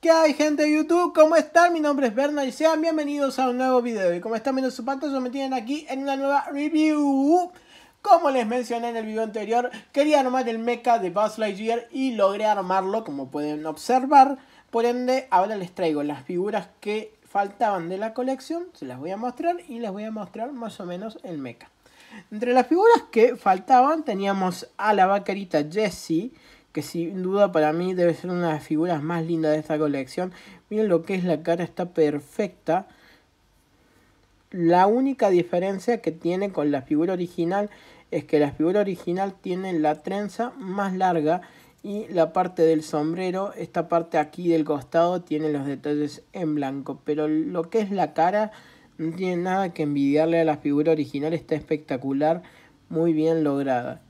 ¿Qué hay gente de YouTube? ¿Cómo están? Mi nombre es Berna y sean bienvenidos a un nuevo video. Y como están viendo su pantalla me tienen aquí en una nueva review. Como les mencioné en el video anterior, quería armar el mecha de Buzz Lightyear y logré armarlo, como pueden observar. Por ende, ahora les traigo las figuras que faltaban de la colección, se las voy a mostrar y les voy a mostrar más o menos el mecha. Entre las figuras que faltaban teníamos a la vaquerita Jessie, que sin duda para mí debe ser una de las figuras más lindas de esta colección. Miren lo que es la cara, está perfecta. La única diferencia que tiene con la figura original es que la figura original tiene la trenza más larga y la parte del sombrero, esta parte aquí del costado tiene los detalles en blanco, pero lo que es la cara no tiene nada que envidiarle a la figura original, está espectacular, muy bien lograda.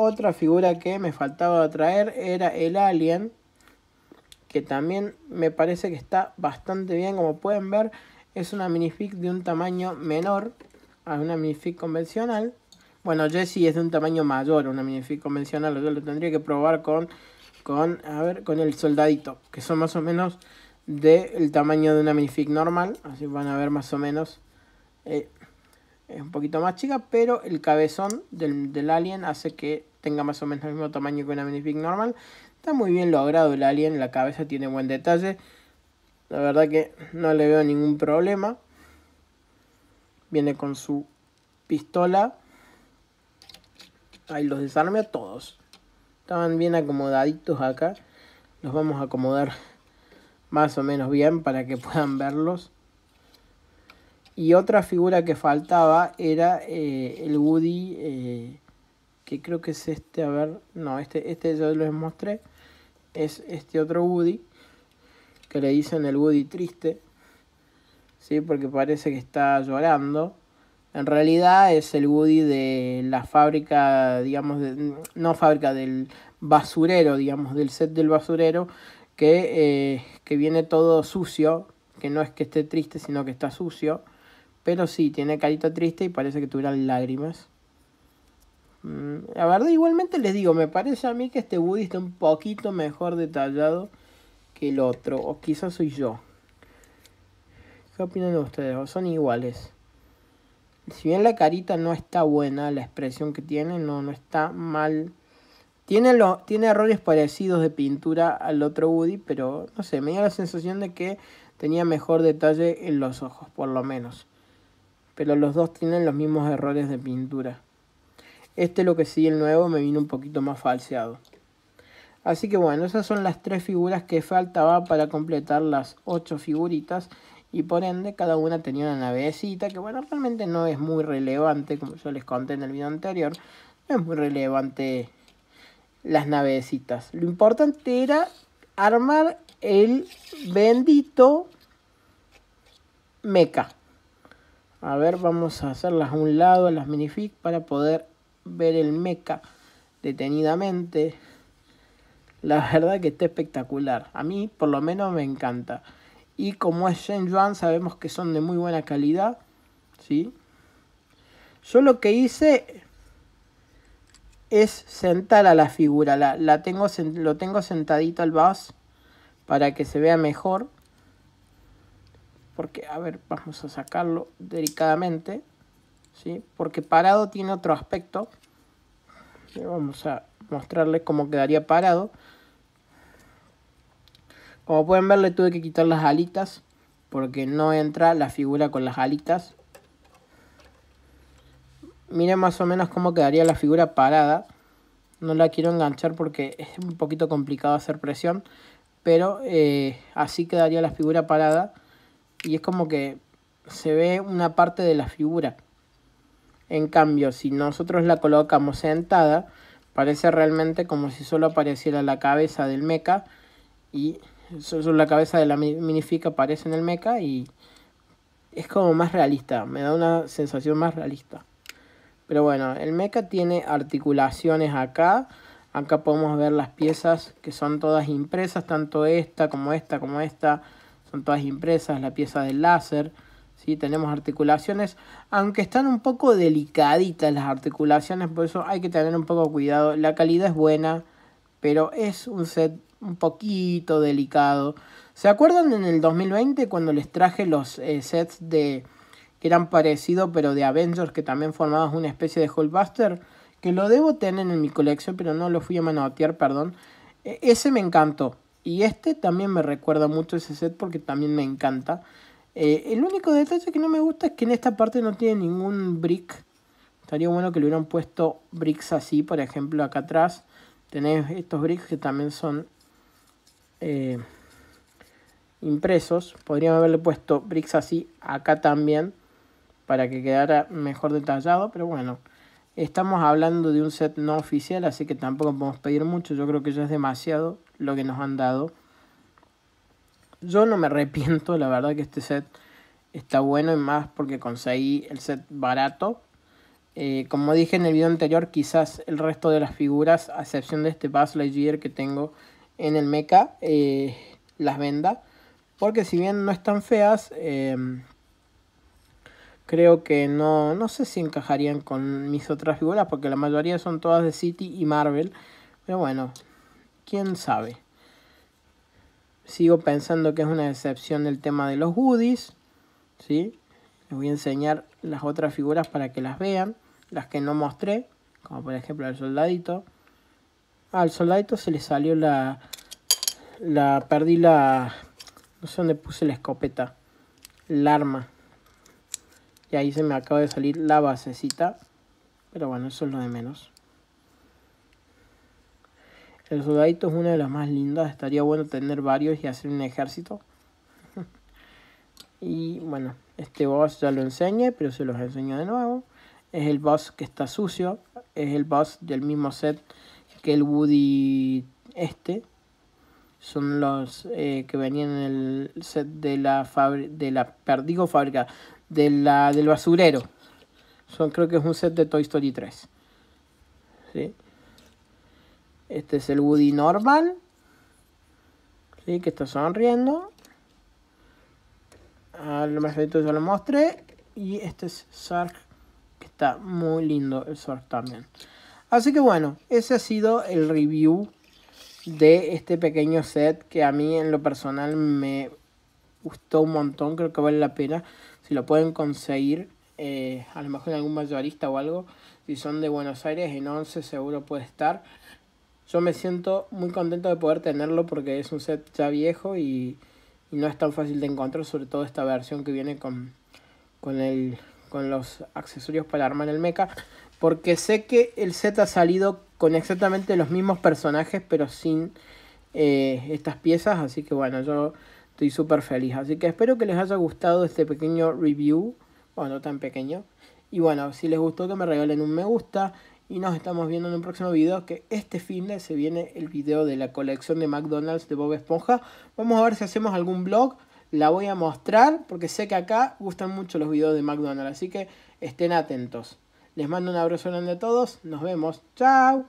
Otra figura que me faltaba traer era el Alien, que también me parece que está bastante bien, como pueden ver, es una minifig de un tamaño menor a una minifig convencional. Bueno, Jesse es de un tamaño mayor a una minifig convencional, yo lo tendría que probar con, con, ver, con el soldadito, que son más o menos del tamaño de una minifig normal, así van a ver más o menos... Eh, es un poquito más chica, pero el cabezón del, del alien hace que tenga más o menos el mismo tamaño que una minifig normal. Está muy bien logrado el alien, la cabeza tiene buen detalle. La verdad que no le veo ningún problema. Viene con su pistola. Ahí los desarme a todos. Estaban bien acomodaditos acá. Los vamos a acomodar más o menos bien para que puedan verlos. Y otra figura que faltaba era eh, el Woody eh, que creo que es este, a ver, no, este, este les mostré, es este otro Woody, que le dicen el Woody triste, ¿sí? porque parece que está llorando. En realidad es el Woody de la fábrica, digamos, de, no fábrica, del basurero, digamos, del set del basurero, que, eh, que viene todo sucio, que no es que esté triste, sino que está sucio, pero sí, tiene carita triste y parece que tuvieran lágrimas. La mm, verdad, igualmente les digo, me parece a mí que este Woody está un poquito mejor detallado que el otro, o quizás soy yo. ¿Qué opinan ustedes? ¿O son iguales? Si bien la carita no está buena, la expresión que tiene no, no está mal. Tiene, lo, tiene errores parecidos de pintura al otro Woody, pero no sé, me dio la sensación de que tenía mejor detalle en los ojos, por lo menos. Pero los dos tienen los mismos errores de pintura. Este lo que sí el nuevo me vino un poquito más falseado. Así que bueno, esas son las tres figuras que faltaba para completar las ocho figuritas. Y por ende, cada una tenía una navecita, que bueno, realmente no es muy relevante, como yo les conté en el video anterior. No es muy relevante las navecitas. Lo importante era armar el bendito meca. A ver, vamos a hacerlas a un lado, las minifig, para poder ver el mecha detenidamente, la verdad que está espectacular. A mí por lo menos me encanta. Y como es Shen Yuan, sabemos que son de muy buena calidad. ¿sí? Yo lo que hice es sentar a la figura. La, tengo, lo tengo sentadito al bus para que se vea mejor. Porque, a ver, vamos a sacarlo delicadamente. ¿sí? Porque parado tiene otro aspecto. Eh, vamos a mostrarles cómo quedaría parado. Como pueden ver, le tuve que quitar las alitas porque no entra la figura con las alitas. Miren más o menos cómo quedaría la figura parada. No la quiero enganchar porque es un poquito complicado hacer presión. Pero eh, así quedaría la figura parada. Y es como que se ve una parte de la figura. En cambio, si nosotros la colocamos sentada, parece realmente como si solo apareciera la cabeza del meca y solo la cabeza de la minifica aparece en el meca y es como más realista, me da una sensación más realista. Pero bueno, el meca tiene articulaciones acá. Acá podemos ver las piezas que son todas impresas, tanto esta como esta como esta. Son todas impresas, la pieza del láser si Tenemos articulaciones, aunque están un poco delicaditas las articulaciones, por eso hay que tener un poco cuidado. La calidad es buena, pero es un set un poquito delicado. ¿Se acuerdan en el 2020 cuando les traje los eh, sets de que eran parecidos pero de Avengers que también formaban una especie de Hulkbuster? Que lo debo tener en mi colección, pero no lo fui a manotear, perdón. E, ese me encantó. Y este también me recuerda mucho ese set porque también me encanta. Eh, el único detalle que no me gusta es que en esta parte no tiene ningún brick. Estaría bueno que le hubieran puesto bricks así, por ejemplo, acá atrás. Tenés estos bricks que también son eh, impresos. Podrían haberle puesto bricks así acá también para que quedara mejor detallado, pero bueno. Estamos hablando de un set no oficial, así que tampoco podemos pedir mucho. Yo creo que ya es demasiado lo que nos han dado. Yo no me arrepiento, la verdad que este set está bueno y más porque conseguí el set barato. Eh, como dije en el video anterior, quizás el resto de las figuras, a excepción de este Buzz Lightyear que tengo en el mecha, eh, las venda. Porque si bien no están feas, em, creo que no, no sé si encajarían con mis otras figuras, porque la mayoría son todas de City y Marvel. Pero bueno, quién sabe sigo pensando que es una excepción el tema de los goodies. ¿sí? Les voy a enseñar las otras figuras para que las vean, las que no mostré, como por ejemplo el soldadito. Al soldadito se le salió la... la perdí la... no sé dónde puse la escopeta, el arma. Y ahí se me acaba de salir la basecita, pero bueno, eso es lo de menos. El soldadito es una de las más lindas. Estaría bueno tener varios y hacer un ejército. y bueno, este boss ya lo enseñé, pero se los enseño de nuevo. Es el boss que está sucio. Es el boss del mismo set que el Woody este. Son los eh, que venían en el set de la fábrica, de la, fábrica, de la, del basurero. Son, creo que es un set de Toy Story 3. ¿Sí? Este es el Woody normal. ¿Sí? Que está sonriendo. Al mejor ya lo mostré. Y este es Sark. Que está muy lindo el Sark también. Así que bueno, ese ha sido el review de este pequeño set que a mí en lo personal me gustó un montón, creo que vale la pena. Si lo pueden conseguir, eh, a lo mejor en algún mayorista o algo, si son de Buenos Aires, en 11 seguro puede estar yo me siento muy contento de poder tenerlo porque es un set ya viejo y, no es tan fácil de encontrar, sobre todo esta versión que viene con, con, el, con los accesorios para armar el mecha. Porque sé que el set ha salido con exactamente los mismos personajes, pero sin eh, estas piezas. Así que bueno, yo estoy súper feliz. Así que espero que les haya gustado este pequeño review. Bueno, tan pequeño. Y bueno, si les gustó que me regalen un me gusta y nos estamos viendo en un próximo video que este fin de se viene el video de la colección de McDonald's de Bob Esponja. Vamos a ver si hacemos algún blog, la voy a mostrar porque sé que acá gustan mucho los videos de McDonald's, así que estén atentos. Les mando un abrazo grande a todos, nos vemos, chao.